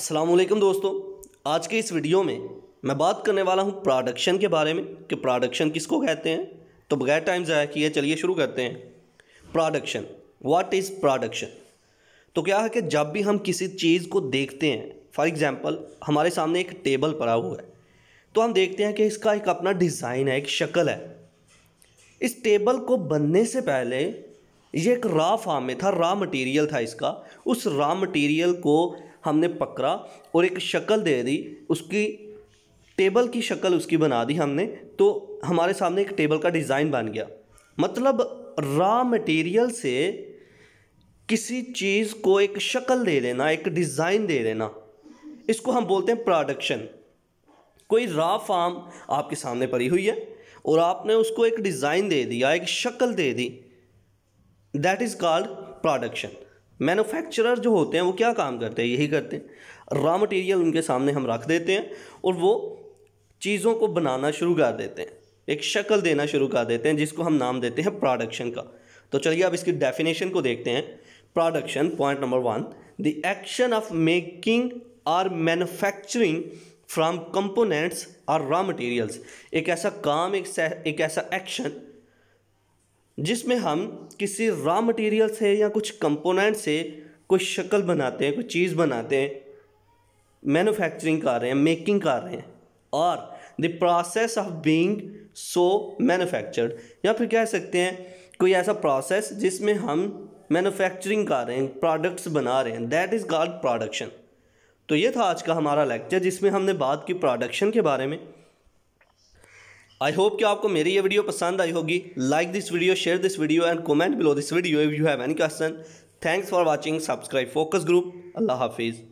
असलकम दोस्तों आज के इस वीडियो में मैं बात करने वाला हूँ प्रोडक्शन के बारे में कि प्रोडक्शन किसको कहते हैं तो बगैर टाइम ज़ाया किए चलिए शुरू करते हैं प्रोडक्शन व्हाट इज़ प्रोडक्शन तो क्या है कि जब भी हम किसी चीज़ को देखते हैं फॉर एग्ज़ाम्पल हमारे सामने एक टेबल पड़ा हुआ है तो हम देखते हैं कि इसका एक अपना डिज़ाइन है एक शक्ल है इस टेबल को बनने से पहले ये एक रॉ फार्म में था रॉ मटेरियल था इसका उस रॉ मटेरियल को हमने पकड़ा और एक शक्ल दे दी उसकी टेबल की शक्ल उसकी बना दी हमने तो हमारे सामने एक टेबल का डिज़ाइन बन गया मतलब रॉ मटेरियल से किसी चीज़ को एक शक्ल दे देना एक डिज़ाइन दे देना इसको हम बोलते हैं प्रोडक्शन कोई रॉ फार्म आपके सामने पड़ी हुई है और आपने उसको एक डिज़ाइन दे दिया एक शक्ल दे दी that is called production manufacturer जो होते हैं वो क्या काम करते हैं यही करते हैं रॉ मटेरियल उनके सामने हम रख देते हैं और वो चीज़ों को बनाना शुरू कर देते हैं एक शक्ल देना शुरू कर देते हैं जिसको हम नाम देते हैं प्रोडक्शन का तो चलिए अब इसकी डेफिनेशन को देखते हैं production point number one the action of making or manufacturing from components or raw materials एक ऐसा काम एक, एक ऐसा एक्शन जिसमें हम किसी रॉ मटेरियल से या कुछ कंपोनेंट से कोई शक्ल बनाते हैं कोई चीज़ बनाते हैं मैन्युफैक्चरिंग कर रहे हैं मेकिंग कर रहे हैं और the process of being so manufactured या फिर कह सकते हैं कोई ऐसा प्रोसेस जिसमें हम मैन्युफैक्चरिंग कर रहे हैं प्रोडक्ट्स बना रहे हैं दैट इज़ कॉल्ड प्रोडक्शन तो ये था आज का हमारा लेक्चर जिसमें हमने बात की प्रोडक्शन के बारे में आई होप कि आपको मेरी ये वीडियो पसंद आई होगी like this video share this video and comment below this video if you have any question thanks for watching subscribe focus group अल्लाह हाफिज़